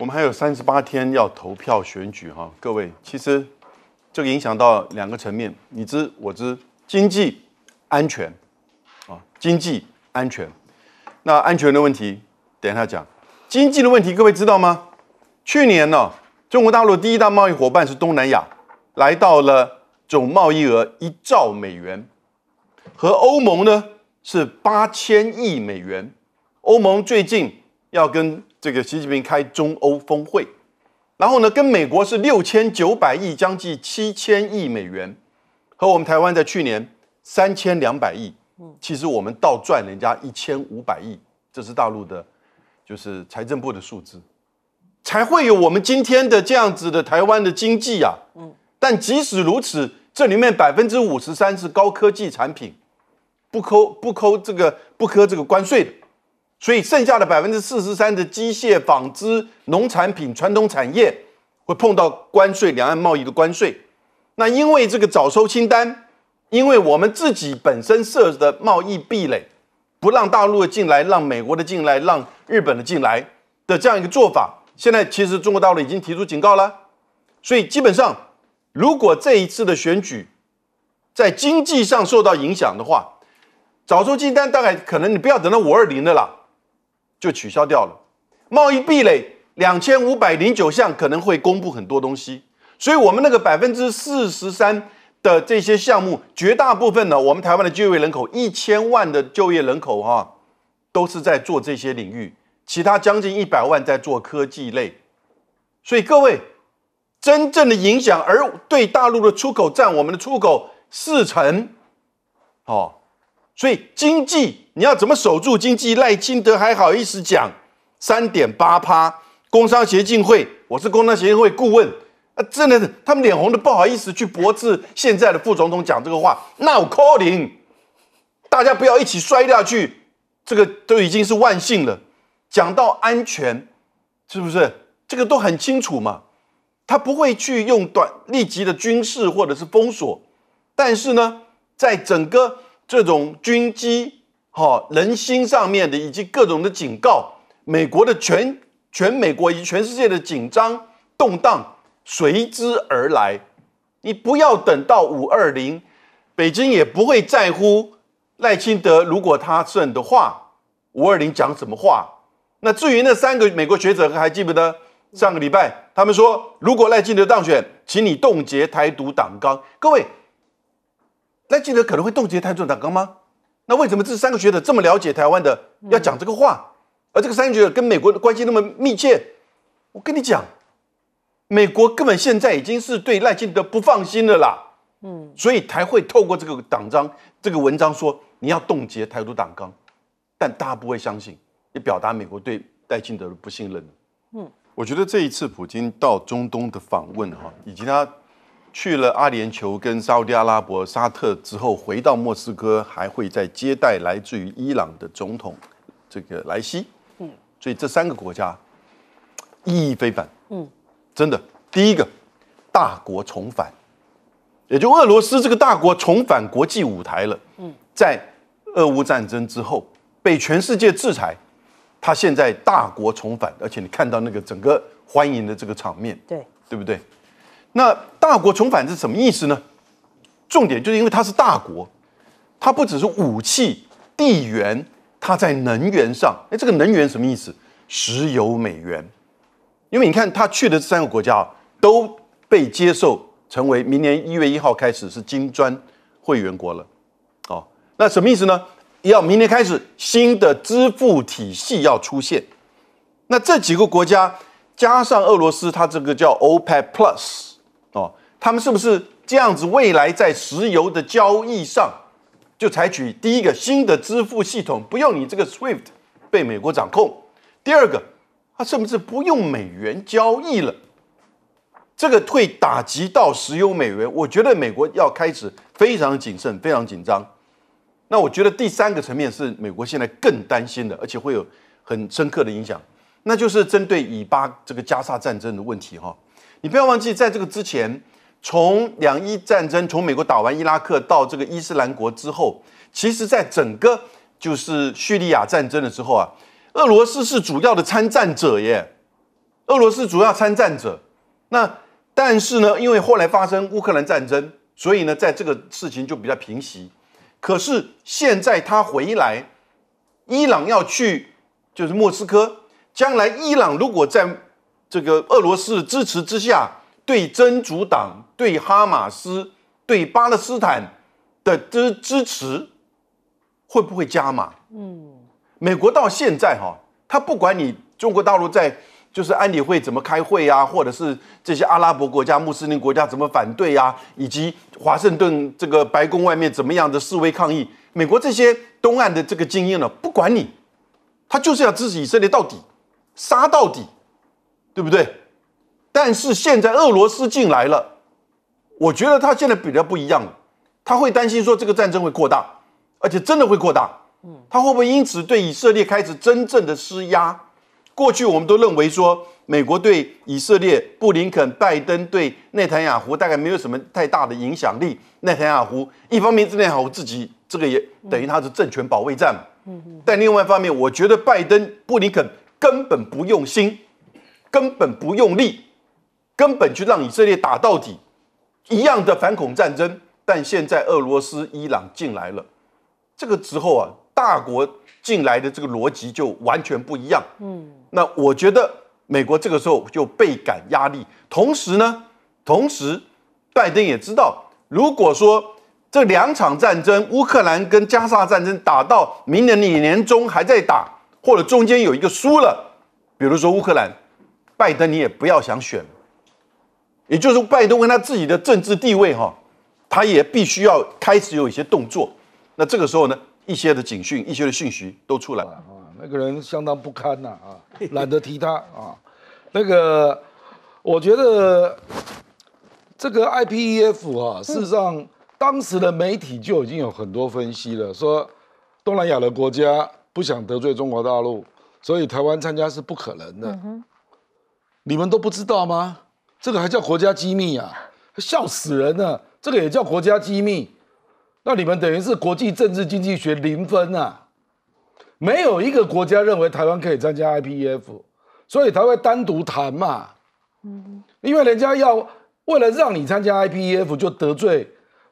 我们还有三十八天要投票选举哈，各位，其实这个影响到两个层面，你知我知，经济安全啊，经济安全。那安全的问题，等一下讲。经济的问题，各位知道吗？去年呢，中国大陆第一大贸易伙伴是东南亚，来到了总贸易额一兆美元，和欧盟呢是八千亿美元。欧盟最近。要跟这个习近平开中欧峰会，然后呢，跟美国是六千九百亿，将近七千亿美元，和我们台湾在去年三千两百亿，嗯，其实我们倒赚人家一千五百亿，这是大陆的，就是财政部的数字，才会有我们今天的这样子的台湾的经济啊。嗯，但即使如此，这里面百分之五十三是高科技产品，不扣不扣这个不扣这个关税的。所以剩下的百分之四十三的机械、纺织、农产品、传统产业，会碰到关税，两岸贸易的关税。那因为这个早收清单，因为我们自己本身设的贸易壁垒，不让大陆的进来，让美国的进来，让日本的进来的这样一个做法，现在其实中国大陆已经提出警告了。所以基本上，如果这一次的选举在经济上受到影响的话，早收清单大概可能你不要等到五二零的啦。就取消掉了，贸易壁垒两千五百零九项可能会公布很多东西，所以我们那个百分之四十三的这些项目，绝大部分呢，我们台湾的就业人口一千万的就业人口哈，都是在做这些领域，其他将近一百万在做科技类，所以各位真正的影响而对大陆的出口占我们的出口四成，哦。所以经济你要怎么守住经济？赖清德还好意思讲三点八趴？工商协进会，我是工商协进会顾问啊，真的是他们脸红的不好意思去驳斥现在的副总统讲这个话。那我 calling，大家不要一起摔下去，这个都已经是万幸了。讲到安全，是不是这个都很清楚嘛？他不会去用短立即的军事或者是封锁，但是呢，在整个。这种军机、哈人心上面的，以及各种的警告，美国的全全美国以及全世界的紧张动荡随之而来。你不要等到五二零，北京也不会在乎赖清德如果他胜的话，五二零讲什么话？那至于那三个美国学者还记不得？上个礼拜他们说，如果赖清德当选，请你冻结台独党纲。各位。赖清德可能会冻结台独党纲吗？那为什么这三个学者这么了解台湾的要讲这个话？而这个三个学者跟美国的关系那么密切？我跟你讲，美国根本现在已经是对赖清德不放心了啦。嗯，所以才会透过这个党章这个文章说你要冻结台独党纲，但大家不会相信，也表达美国对赖清德的不信任。嗯，我觉得这一次普京到中东的访问哈，以及他。去了阿联酋、跟沙特阿拉伯、沙特之后，回到莫斯科还会再接待来自于伊朗的总统这个莱西。嗯，所以这三个国家意义非凡。嗯，真的，第一个大国重返，也就俄罗斯这个大国重返国际舞台了。嗯，在俄乌战争之后被全世界制裁，他现在大国重返，而且你看到那个整个欢迎的这个场面，对对不对？那大国重返是什么意思呢？重点就是因为它是大国，它不只是武器、地缘，它在能源上。哎，这个能源什么意思？石油美元。因为你看，它去的这三个国家都被接受，成为明年一月一号开始是金砖会员国了。哦，那什么意思呢？要明年开始新的支付体系要出现。那这几个国家加上俄罗斯，它这个叫 OPEC Plus。哦，他们是不是这样子？未来在石油的交易上，就采取第一个新的支付系统，不用你这个 SWIFT 被美国掌控；第二个，他是不是不用美元交易了？这个会打击到石油美元。我觉得美国要开始非常谨慎、非常紧张。那我觉得第三个层面是美国现在更担心的，而且会有很深刻的影响，那就是针对以巴这个加沙战争的问题，哈。你不要忘记，在这个之前，从两伊战争，从美国打完伊拉克到这个伊斯兰国之后，其实在整个就是叙利亚战争的时候啊，俄罗斯是主要的参战者耶，俄罗斯主要参战者。那但是呢，因为后来发生乌克兰战争，所以呢，在这个事情就比较平息。可是现在他回来，伊朗要去就是莫斯科，将来伊朗如果在。这个俄罗斯支持之下，对真主党、对哈马斯、对巴勒斯坦的支支持会不会加码？嗯，美国到现在哈，他不管你中国大陆在就是安理会怎么开会呀，或者是这些阿拉伯国家、穆斯林国家怎么反对呀，以及华盛顿这个白宫外面怎么样的示威抗议，美国这些东岸的这个精英呢，不管你，他就是要支持以色列到底，杀到底。对不对？但是现在俄罗斯进来了，我觉得他现在比较不一样他会担心说这个战争会扩大，而且真的会扩大。嗯，他会不会因此对以色列开始真正的施压？过去我们都认为说美国对以色列，布林肯、拜登对内塔尼亚胡大概没有什么太大的影响力。内塔尼亚胡一方面是内塔亚胡自己这个也等于他是政权保卫战嗯，但另外一方面，我觉得拜登、布林肯根本不用心。根本不用力，根本就让以色列打到底，一样的反恐战争。但现在俄罗斯、伊朗进来了，这个时候啊，大国进来的这个逻辑就完全不一样。嗯，那我觉得美国这个时候就倍感压力。同时呢，同时，拜登也知道，如果说这两场战争，乌克兰跟加沙战争打到明年年中还在打，或者中间有一个输了，比如说乌克兰。拜登，你也不要想选，也就是拜登跟他自己的政治地位哈，他也必须要开始有一些动作。那这个时候呢，一些的警讯、一些的讯息都出来了。那个人相当不堪呐啊，懒得提他啊。那个，我觉得这个 IPEF 啊，事实上当时的媒体就已经有很多分析了，说东南亚的国家不想得罪中国大陆，所以台湾参加是不可能的。你们都不知道吗？这个还叫国家机密啊？笑死人了！这个也叫国家机密？那你们等于是国际政治经济学零分啊！没有一个国家认为台湾可以参加 IPEF，所以才会单独谈嘛。嗯，因为人家要为了让你参加 IPEF 就得罪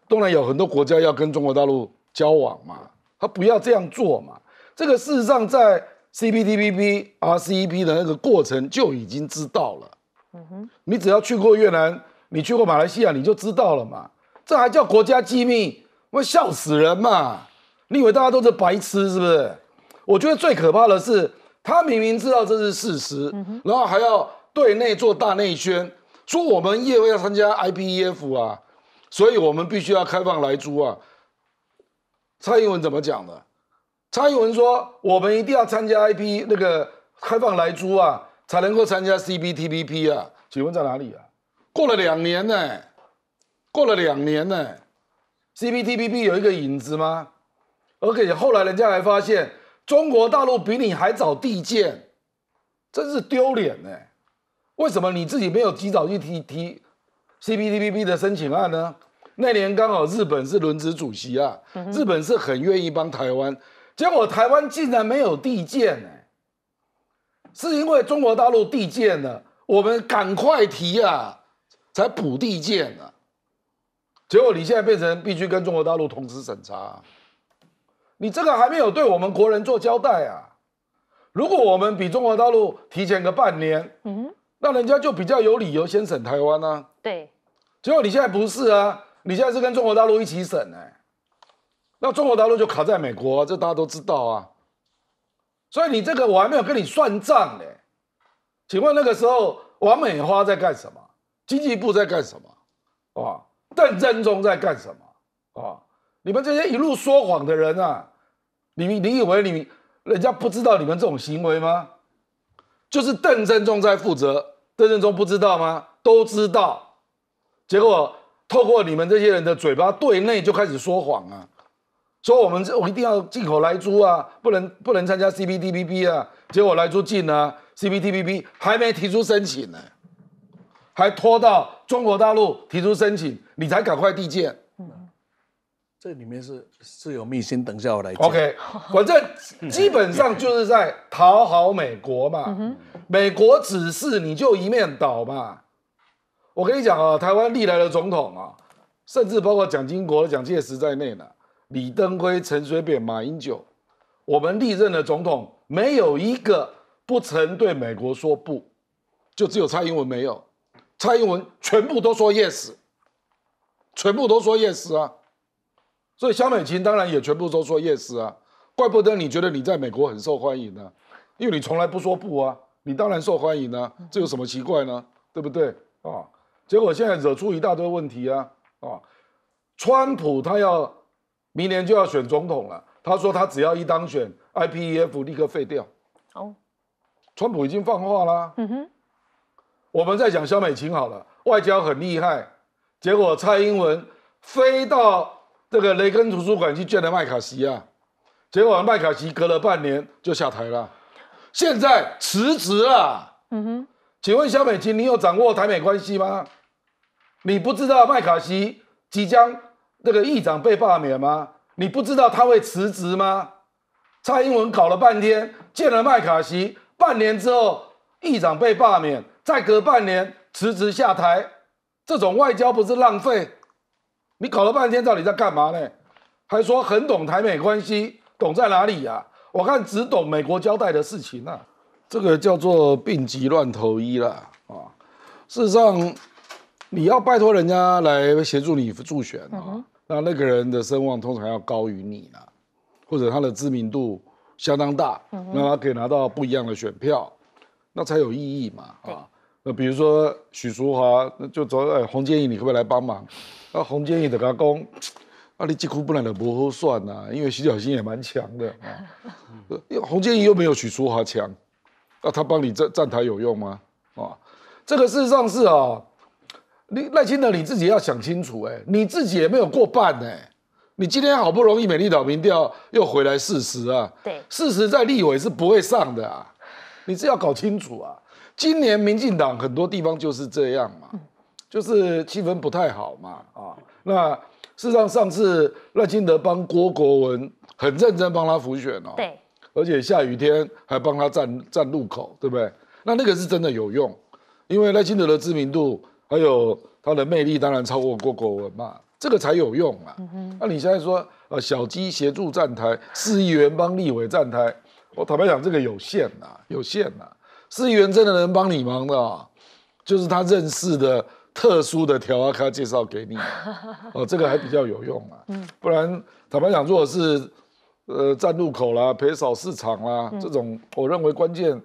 东南亚很多国家，要跟中国大陆交往嘛，他不要这样做嘛。这个事实上在。CPTPP、RCEP 的那个过程就已经知道了。嗯哼，你只要去过越南，你去过马来西亚，你就知道了嘛。这还叫国家机密？我笑死人嘛！你以为大家都是白痴是不是？我觉得最可怕的是，他明明知道这是事实，然后还要对内做大内宣，说我们业务要参加 IPEF 啊，所以我们必须要开放莱租啊。蔡英文怎么讲的？蔡英文说，我们一定要参加 I P 那个开放来租啊，才能够参加 C P T P P 啊？请问在哪里啊？过了两年呢，过了两年呢，C P T P P 有一个影子吗？而且后来人家还发现中国大陆比你还早递建，真是丢脸呢！为什么你自己没有及早去提提 C P T P P 的申请案呢？那年刚好日本是轮值主席啊，日本是很愿意帮台湾。结果台湾竟然没有地建哎，是因为中国大陆地建了，我们赶快提啊，才补地建啊。结果你现在变成必须跟中国大陆同时审查，你这个还没有对我们国人做交代啊。如果我们比中国大陆提前个半年，嗯，那人家就比较有理由先审台湾呢。对，结果你现在不是啊，你现在是跟中国大陆一起审哎。那中国大陆就卡在美国，这大家都知道啊。所以你这个我还没有跟你算账呢。请问那个时候，王美花在干什么？经济部在干什么？啊？邓正中在干什么？啊？你们这些一路说谎的人啊，你你以为你人家不知道你们这种行为吗？就是邓正中在负责，邓正中不知道吗？都知道。结果透过你们这些人的嘴巴，对内就开始说谎啊。说我们我一定要进口来租啊，不能不能参加 CPTPP 啊，结果来租进啊，CPTPP 还没提出申请呢，还拖到中国大陆提出申请，你才赶快递件。这里面是是有密心，等下我来。OK，反正基本上就是在讨好美国嘛，美国指示你就一面倒嘛。我跟你讲啊，台湾历来的总统啊，甚至包括蒋经国、蒋介石在内呢。李登辉、陈水扁、马英九，我们历任的总统没有一个不曾对美国说不，就只有蔡英文没有。蔡英文全部都说 yes，全部都说 yes 啊。所以肖美琴当然也全部都说 yes 啊。怪不得你觉得你在美国很受欢迎呢，因为你从来不说不啊，你当然受欢迎啊，这有什么奇怪呢？对不对啊？结果现在惹出一大堆问题啊啊！川普他要。明年就要选总统了，他说他只要一当选，IPEF 立刻废掉。哦，川普已经放话啦。嗯哼，我们在讲萧美琴好了，外交很厉害，结果蔡英文飞到这个雷根图书馆去见了麦卡锡啊，结果麦卡锡隔了半年就下台了，现在辞职了。嗯哼，请问萧美琴，你有掌握台美关系吗？你不知道麦卡锡即将？这个议长被罢免吗？你不知道他会辞职吗？蔡英文搞了半天，见了麦卡锡，半年之后议长被罢免，再隔半年辞职下台，这种外交不是浪费？你搞了半天到底在干嘛呢？还说很懂台美关系，懂在哪里呀？我看只懂美国交代的事情啊。这个叫做病急乱投医啦。啊！事实上，你要拜托人家来协助你助选啊。那那个人的声望通常要高于你啦，或者他的知名度相当大，那他可以拿到不一样的选票，那才有意义嘛啊？那比如说许淑华，那就走，哎，洪建毅，你可不可以来帮忙？那洪建毅的他讲，啊，你几乎不能的不算呐，因为洗脚心也蛮强的啊，洪建毅又没有许淑华强，那他帮你站站台有用吗？啊，这个事实上是啊。你赖清德你自己要想清楚，哎，你自己也没有过半呢。你今天好不容易美丽岛民调又回来四十啊，对，四十在立委是不会上的啊。你是要搞清楚啊，今年民进党很多地方就是这样嘛，就是气氛不太好嘛啊。那事实上上次赖清德帮郭国文很认真帮他辅选哦，对，而且下雨天还帮他站站路口，对不对？那那个是真的有用，因为赖清德的知名度。还有他的魅力当然超过过狗文嘛，这个才有用啊。那你现在说呃小鸡协助站台，市议员帮立委站台，我坦白讲这个有限呐，有限呐。市议员真的能帮你忙的，啊，就是他认识的特殊的条啊，他介绍给你 哦，这个还比较有用啊。不然坦白讲，如果是呃站路口啦、陪扫市场啦这种，我认为关键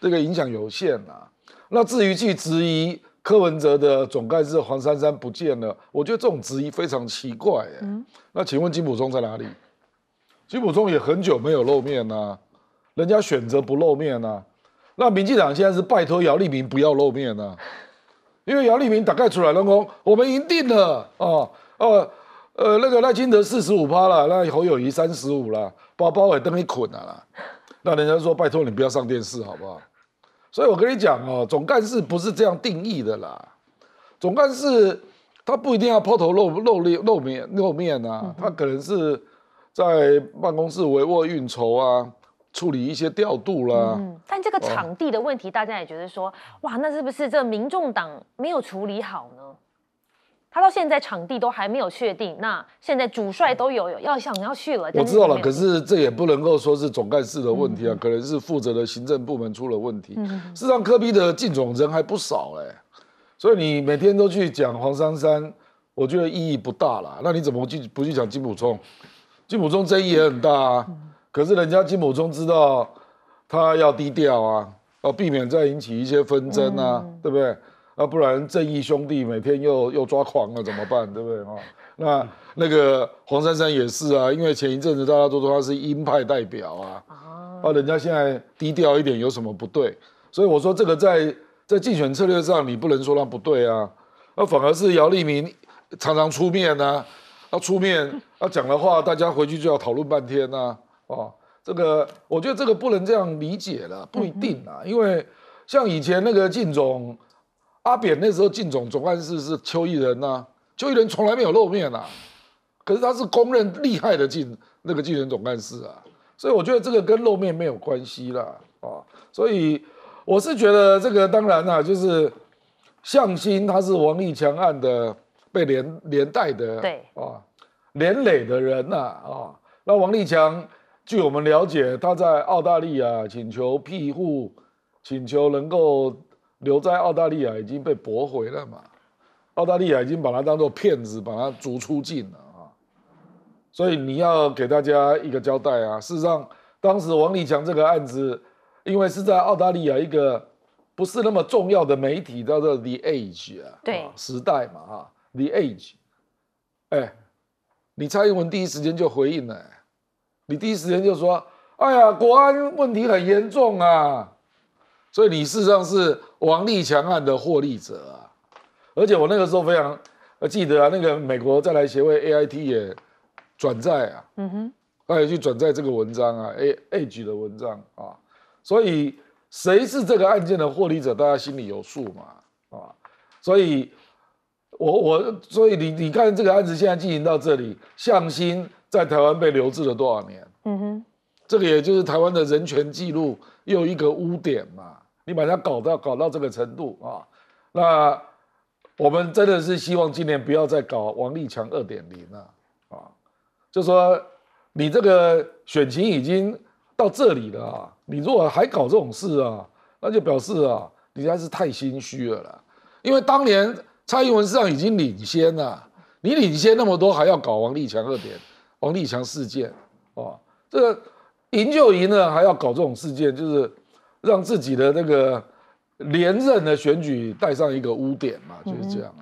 这个影响有限啊。那至于去质疑。柯文哲的总干事黄珊珊不见了，我觉得这种质疑非常奇怪。嗯，那请问金普聪在哪里？金普聪也很久没有露面呐，人家选择不露面呐。那民进党现在是拜托姚立明不要露面呐，因为姚立明大概出来乱讲，我们赢定了哦哦呃，那个赖清德四十五趴了，那侯友谊三十五了，把包围灯一捆啊啦，那人家说拜托你不要上电视好不好？所以，我跟你讲哦，总干事不是这样定义的啦。总干事他不一定要抛头露露脸露面露面啊，他可能是，在办公室帷幄运筹啊，处理一些调度啦。嗯，但这个场地的问题，大家也觉得说，哇，那是不是这民众党没有处理好呢？他到现在场地都还没有确定，那现在主帅都有要想要去了。我知道了，可是这也不能够说是总干事的问题啊，可能是负责的行政部门出了问题。嗯，事实上，科比的进总人还不少哎，所以你每天都去讲黄珊珊，我觉得意义不大啦。那你怎么不去不去讲金普冲？金普冲争议也很大啊，可是人家金普冲知道他要低调啊，要避免再引起一些纷争啊，对不对？那不然正义兄弟每天又又抓狂了怎么办？对不对啊？那那个黄珊珊也是啊，因为前一阵子大家都说他是鹰派代表啊，啊，人家现在低调一点有什么不对？所以我说这个在在竞选策略上你不能说他不对啊，那反而是姚立明常常出面呐，要出面要讲的话，大家回去就要讨论半天呐，哦，这个我觉得这个不能这样理解了，不一定啊，因为像以前那个靳总。阿扁那时候进总总干事是邱毅人呐，邱毅人从来没有露面呐，可是他是公认厉害的进那个继承总干事啊，所以我觉得这个跟露面没有关系啦，啊，所以我是觉得这个当然啦，就是向心他是王立强案的被连连带的，对啊，连累的人呐，啊，那王立强据我们了解，他在澳大利亚请求庇护，请求能够。留在澳大利亚已经被驳回了嘛？澳大利亚已经把它当做骗子，把它逐出境了啊！所以你要给大家一个交代啊！事实上，当时王立强这个案子，因为是在澳大利亚一个不是那么重要的媒体，叫做《The Age》啊，时代嘛哈，《The Age》。哎，你蔡英文第一时间就回应了，你第一时间就说：“哎呀，国安问题很严重啊！”所以你事实上是。王立强案的获利者啊，而且我那个时候非常记得啊，那个美国再来协会 A I T 也转载啊，嗯哼，他也去转载这个文章啊，A A 举的文章啊，所以谁是这个案件的获利者，大家心里有数嘛，啊，所以我我所以你你看这个案子现在进行到这里，向心在台湾被留置了多少年？嗯哼，这个也就是台湾的人权记录又一个污点嘛。你把它搞到搞到这个程度啊，那我们真的是希望今年不要再搞王立强二点零了啊，就说你这个选情已经到这里了，啊，你如果还搞这种事啊，那就表示啊，你家是太心虚了啦。因为当年蔡英文市长已经领先了，你领先那么多还要搞王立强二点王立强事件啊，这个赢就赢了，还要搞这种事件就是。让自己的那个连任的选举带上一个污点嘛，就是这样。